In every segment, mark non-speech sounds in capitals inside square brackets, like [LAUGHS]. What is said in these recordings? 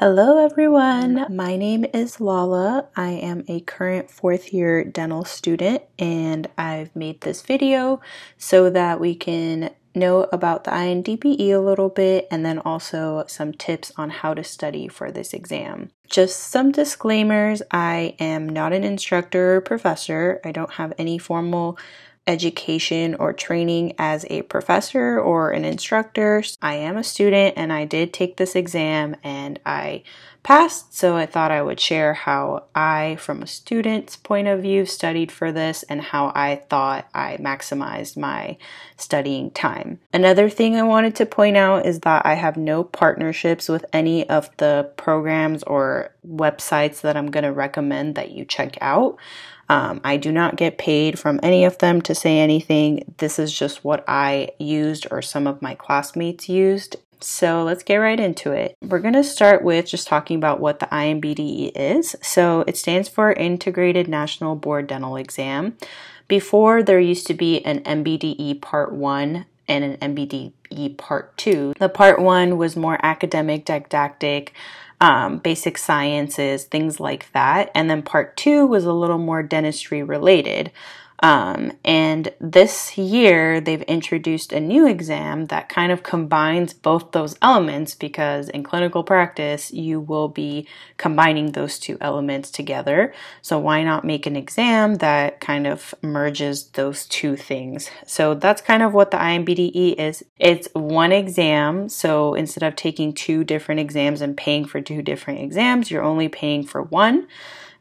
Hello, everyone. My name is Lala. I am a current fourth year dental student, and I've made this video so that we can know about the INDPE a little bit and then also some tips on how to study for this exam. Just some disclaimers I am not an instructor or professor, I don't have any formal education or training as a professor or an instructor. I am a student and I did take this exam and I passed, so I thought I would share how I, from a student's point of view, studied for this and how I thought I maximized my studying time. Another thing I wanted to point out is that I have no partnerships with any of the programs or websites that I'm going to recommend that you check out. Um, I do not get paid from any of them to say anything. This is just what I used or some of my classmates used. So let's get right into it. We're going to start with just talking about what the IMBDE is. So it stands for Integrated National Board Dental Exam. Before, there used to be an MBDE Part 1 and an MBDE Part 2. The Part 1 was more academic, didactic, um, basic sciences, things like that. And then part two was a little more dentistry related. Um, and this year, they've introduced a new exam that kind of combines both those elements because in clinical practice, you will be combining those two elements together. So, why not make an exam that kind of merges those two things? So, that's kind of what the IMBDE is it's one exam. So, instead of taking two different exams and paying for two different exams, you're only paying for one.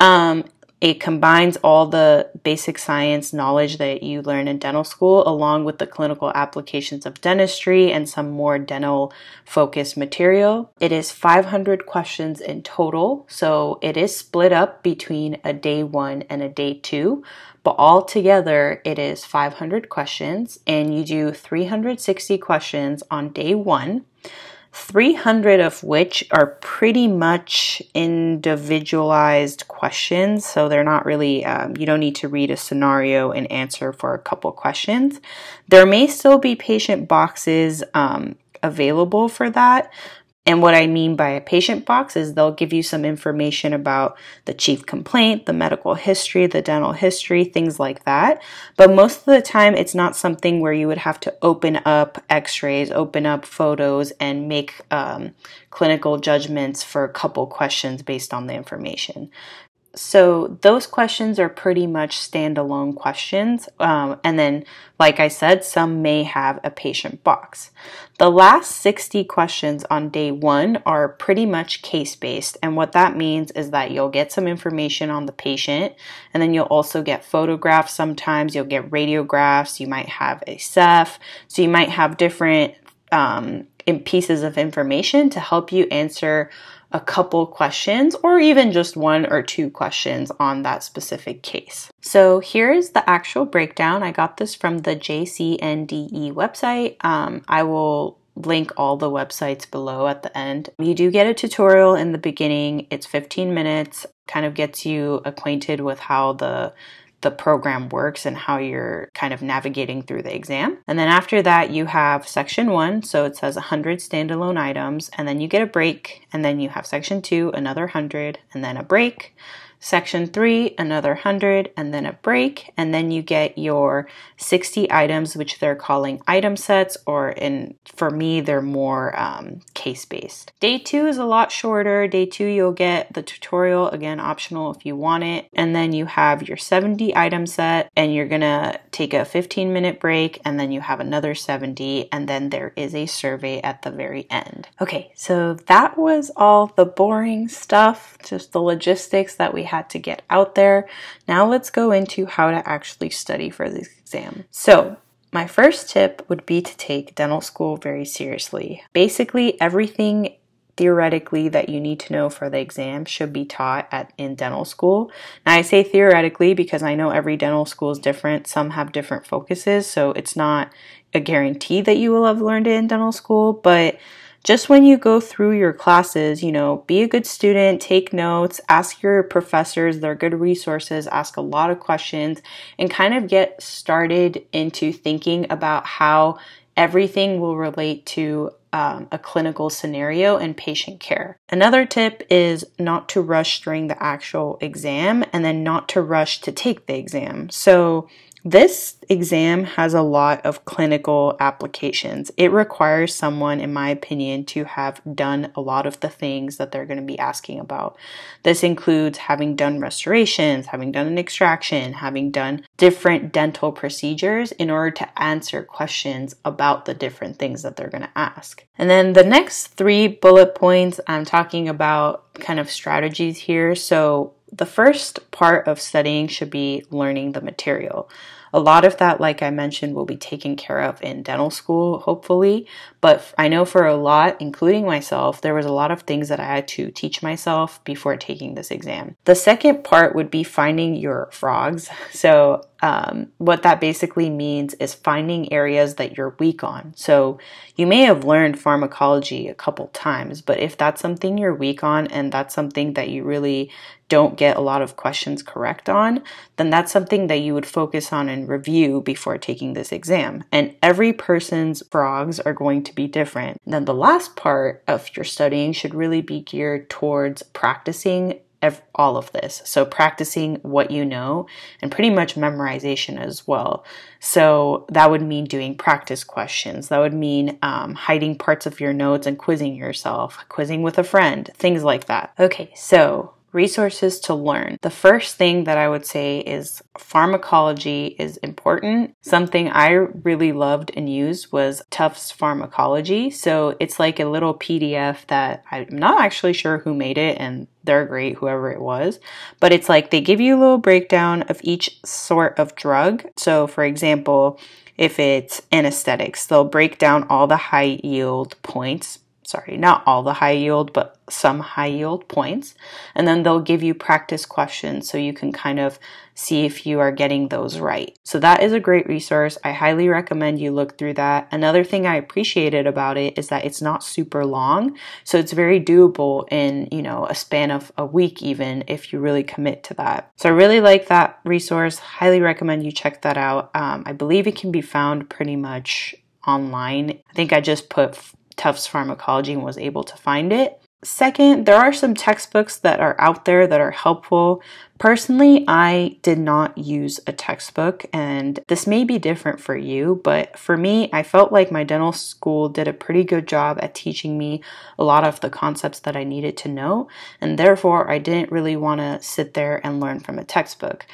Um, it combines all the basic science knowledge that you learn in dental school along with the clinical applications of dentistry and some more dental focused material. It is 500 questions in total, so it is split up between a day one and a day two, but all together it is 500 questions and you do 360 questions on day one 300 of which are pretty much individualized questions. So they're not really, um, you don't need to read a scenario and answer for a couple questions. There may still be patient boxes um, available for that, and what I mean by a patient box is they'll give you some information about the chief complaint, the medical history, the dental history, things like that. But most of the time, it's not something where you would have to open up x rays, open up photos, and make um, clinical judgments for a couple questions based on the information so those questions are pretty much standalone questions. Um, and then, like I said, some may have a patient box. The last 60 questions on day one are pretty much case based. And what that means is that you'll get some information on the patient, and then you'll also get photographs sometimes, you'll get radiographs, you might have a Ceph. So you might have different um, pieces of information to help you answer a couple questions or even just one or two questions on that specific case. So here is the actual breakdown. I got this from the JCNDE website. Um, I will link all the websites below at the end. You do get a tutorial in the beginning. It's 15 minutes, kind of gets you acquainted with how the the program works and how you're kind of navigating through the exam. And then after that, you have section one, so it says 100 standalone items, and then you get a break, and then you have section two, another 100, and then a break section three, another 100, and then a break. And then you get your 60 items, which they're calling item sets, or in for me, they're more um, case based. Day two is a lot shorter. Day two, you'll get the tutorial, again, optional if you want it. And then you have your 70 item set, and you're gonna take a 15 minute break, and then you have another 70, and then there is a survey at the very end. Okay, so that was all the boring stuff, just the logistics that we had to get out there. Now let's go into how to actually study for this exam. So, my first tip would be to take dental school very seriously. Basically, everything theoretically that you need to know for the exam should be taught at in dental school. Now I say theoretically because I know every dental school is different. Some have different focuses, so it's not a guarantee that you will have learned it in dental school, but just when you go through your classes, you know, be a good student, take notes, ask your professors, they're good resources, ask a lot of questions, and kind of get started into thinking about how everything will relate to um, a clinical scenario and patient care. Another tip is not to rush during the actual exam and then not to rush to take the exam. So this exam has a lot of clinical applications. It requires someone, in my opinion, to have done a lot of the things that they're going to be asking about. This includes having done restorations, having done an extraction, having done different dental procedures in order to answer questions about the different things that they're going to ask. And then the next three bullet points, I'm talking about kind of strategies here. So the first part of studying should be learning the material. A lot of that, like I mentioned, will be taken care of in dental school, hopefully. But I know for a lot, including myself, there was a lot of things that I had to teach myself before taking this exam. The second part would be finding your frogs. [LAUGHS] So, um, what that basically means is finding areas that you're weak on. So, you may have learned pharmacology a couple times, but if that's something you're weak on and that's something that you really don't get a lot of questions correct on, then that's something that you would focus on and review before taking this exam. And every person's frogs are going to be different. And then the last part of your studying should really be geared towards practicing all of this. So practicing what you know and pretty much memorization as well. So that would mean doing practice questions. That would mean um, hiding parts of your notes and quizzing yourself, quizzing with a friend, things like that. Okay, so resources to learn. The first thing that I would say is pharmacology is important. Something I really loved and used was Tufts Pharmacology. So it's like a little PDF that I'm not actually sure who made it and they're great, whoever it was. But it's like they give you a little breakdown of each sort of drug. So, for example, if it's anesthetics, they'll break down all the high yield points sorry, not all the high yield, but some high yield points. And then they'll give you practice questions so you can kind of see if you are getting those right. So that is a great resource. I highly recommend you look through that. Another thing I appreciated about it is that it's not super long. So it's very doable in, you know, a span of a week even if you really commit to that. So I really like that resource. Highly recommend you check that out. Um, I believe it can be found pretty much online. I think I just put Tufts Pharmacology and was able to find it. Second, there are some textbooks that are out there that are helpful. Personally, I did not use a textbook, and this may be different for you, but for me, I felt like my dental school did a pretty good job at teaching me a lot of the concepts that I needed to know, and therefore, I didn't really want to sit there and learn from a textbook.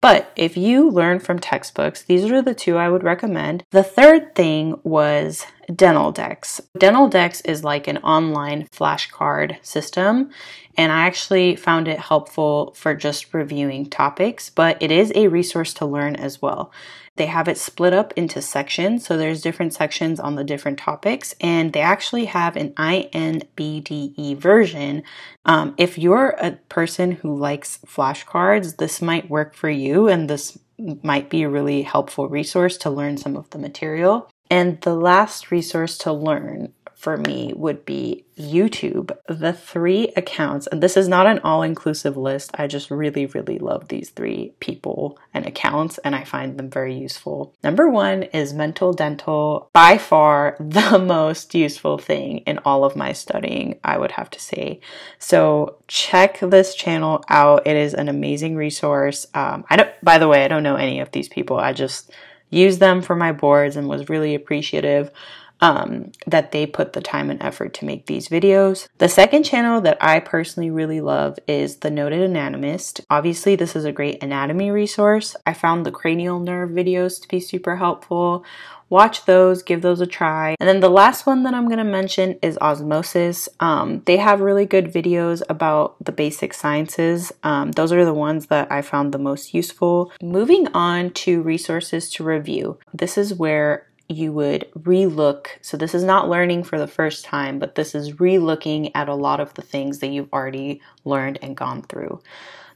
But if you learn from textbooks, these are the two I would recommend. The third thing was Dental Dex. Dental Dex is like an online flashcard system, and I actually found it helpful for just reviewing topics, but it is a resource to learn as well. They have it split up into sections, so there's different sections on the different topics, and they actually have an INBDE version. Um, if you're a person who likes flashcards, this might work for you, and this might be a really helpful resource to learn some of the material. And the last resource to learn for me would be YouTube. The three accounts, and this is not an all inclusive list, I just really, really love these three people and accounts, and I find them very useful. Number one is Mental Dental, by far [LAUGHS] the most useful thing in all of my studying, I would have to say. So check this channel out, it is an amazing resource. Um, I don't, by the way, I don't know any of these people, I just used them for my boards and was really appreciative um, that they put the time and effort to make these videos. The second channel that I personally really love is The Noted Anatomist. Obviously, this is a great anatomy resource. I found the cranial nerve videos to be super helpful watch those, give those a try. And then the last one that I'm going to mention is Osmosis. Um, they have really good videos about the basic sciences. Um, those are the ones that I found the most useful. Moving on to resources to review. This is where you would relook. So, this is not learning for the first time, but this is relooking at a lot of the things that you've already learned and gone through.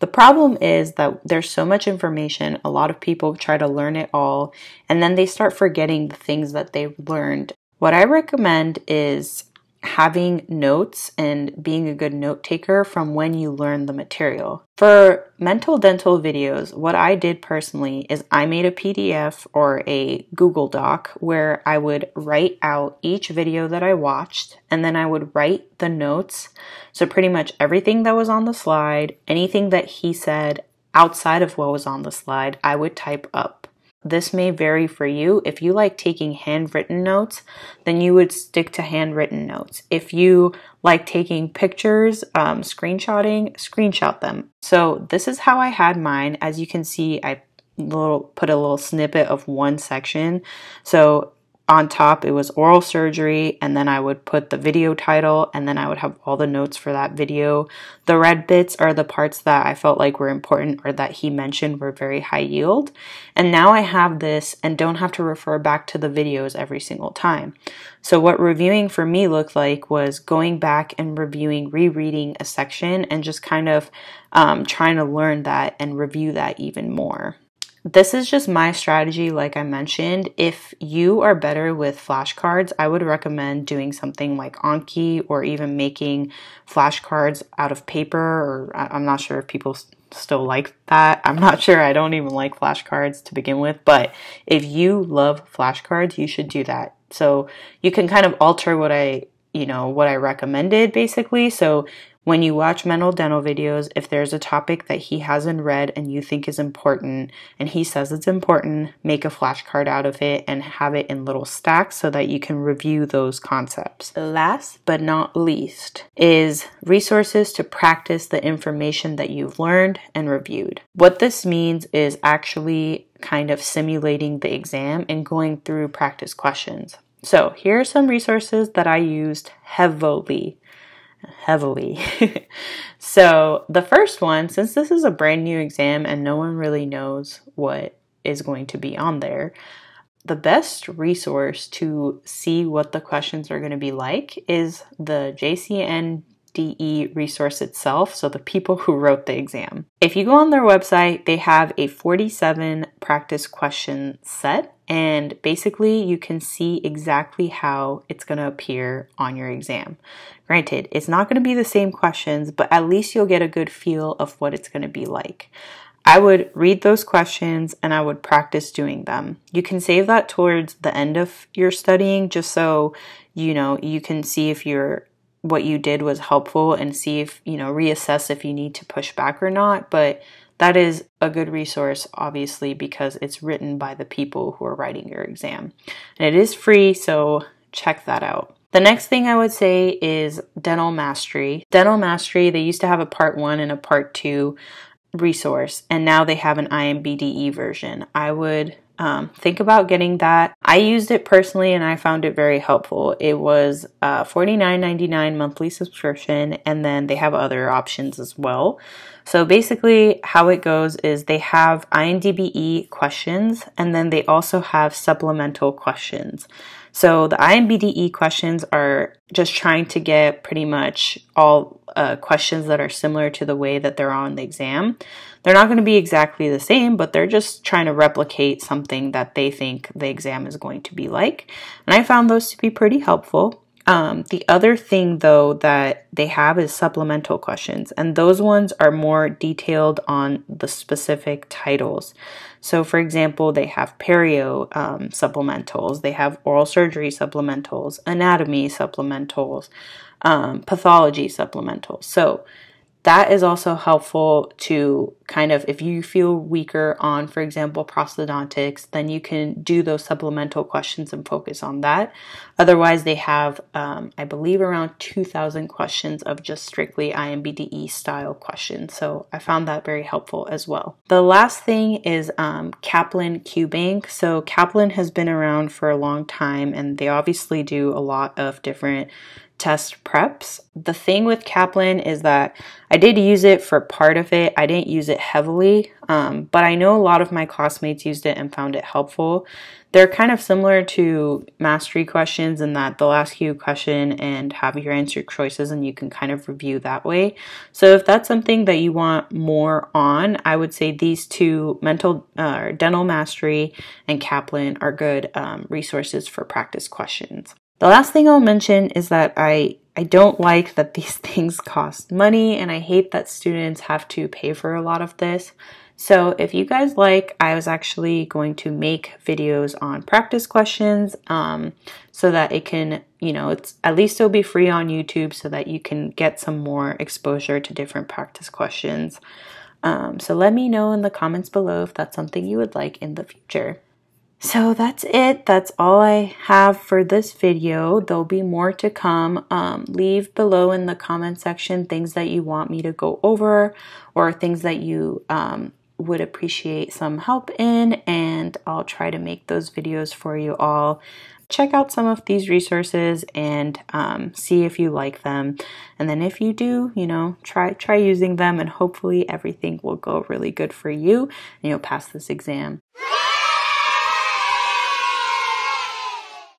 The problem is that there's so much information, a lot of people try to learn it all, and then they start forgetting the things that they've learned. What I recommend is having notes and being a good note taker from when you learn the material. For mental dental videos, what I did personally is I made a PDF or a Google Doc where I would write out each video that I watched and then I would write the notes. So, pretty much everything that was on the slide, anything that he said outside of what was on the slide, I would type up. This may vary for you. If you like taking handwritten notes, then you would stick to handwritten notes. If you like taking pictures, um, screenshotting, screenshot them. So this is how I had mine. As you can see, I little put a little snippet of one section. So on top it was oral surgery and then i would put the video title and then i would have all the notes for that video the red bits are the parts that i felt like were important or that he mentioned were very high yield and now i have this and don't have to refer back to the videos every single time so what reviewing for me looked like was going back and reviewing rereading a section and just kind of um, trying to learn that and review that even more this is just my strategy, like I mentioned. If you are better with flashcards, I would recommend doing something like Anki or even making flashcards out of paper. Or I'm not sure if people still like that. [LAUGHS] I'm not sure. I don't even like flashcards to begin with. But if you love flashcards, you should do that. So you can kind of alter what I you know what I recommended basically. So when you watch mental dental videos, if there's a topic that he hasn't read and you think is important and he says it's important, make a flashcard out of it and have it in little stacks so that you can review those concepts. Last but not least is resources to practice the information that you've learned and reviewed. What this means is actually kind of simulating the exam and going through practice questions. So, here are some resources that I used heavily heavily. [LAUGHS] so, the first one, since this is a brand new exam and no one really knows what is going to be on there, the best resource to see what the questions are going to be like is the JCN resource itself, so the people who wrote the exam. If you go on their website, they have a 47 practice question set, and basically you can see exactly how it's going to appear on your exam. Granted, it's not going to be the same questions, but at least you'll get a good feel of what it's going to be like. I would read those questions and I would practice doing them. You can save that towards the end of your studying just so you know you can see if you're what you did was helpful and see if, you know, reassess if you need to push back or not. But that is a good resource, obviously, because it's written by the people who are writing your exam. And it is free, so check that out. The next thing I would say is Dental Mastery. Dental Mastery, they used to have a part one and a part two resource, and now they have an IMBDE version. I would um, think about getting that. I used it personally and I found it very helpful. It was uh, forty nine ninety nine $49.99 monthly subscription, and then they have other options as well. So basically, how it goes is they have INDBE questions, and then they also have supplemental questions. So the IMBDE questions are just trying to get pretty much all uh, questions that are similar to the way that they're on the exam. They're not going to be exactly the same, but they're just trying to replicate something that they think the exam is going to be like. And I found those to be pretty helpful. Um, the other thing, though, that they have is supplemental questions, and those ones are more detailed on the specific titles. So, for example, they have perio um, supplementals, they have oral surgery supplementals, anatomy supplementals, um, pathology supplementals. So, that is also helpful to kind of if you feel weaker on, for example, prosthodontics, then you can do those supplemental questions and focus on that. Otherwise, they have, um, I believe, around 2,000 questions of just strictly IMBDE style questions. So I found that very helpful as well. The last thing is um, Kaplan QBank. So Kaplan has been around for a long time and they obviously do a lot of different test preps. The thing with Kaplan is that I did use it for part of it. I didn't use it it heavily, um, but I know a lot of my classmates used it and found it helpful. They're kind of similar to mastery questions in that they'll ask you a question and have your answer choices, and you can kind of review that way. So, if that's something that you want more on, I would say these two mental uh, dental mastery and Kaplan are good um, resources for practice questions. The last thing I'll mention is that I I don't like that these [LAUGHS] things cost money and I hate that students have to pay for a lot of this. So if you guys like, I was actually going to make videos on practice questions um, so that it can, you know, it's at least it'll be free on YouTube so that you can get some more exposure to different practice questions. Um, so let me know in the comments below if that's something you would like in the future. So that's it. That's all I have for this video. There'll be more to come. Um, leave below in the comment section things that you want me to go over or things that you um, would appreciate some help in and I'll try to make those videos for you all. Check out some of these resources and um, see if you like them. And then if you do, you know, try try using them and hopefully everything will go really good for you and you'll pass this exam.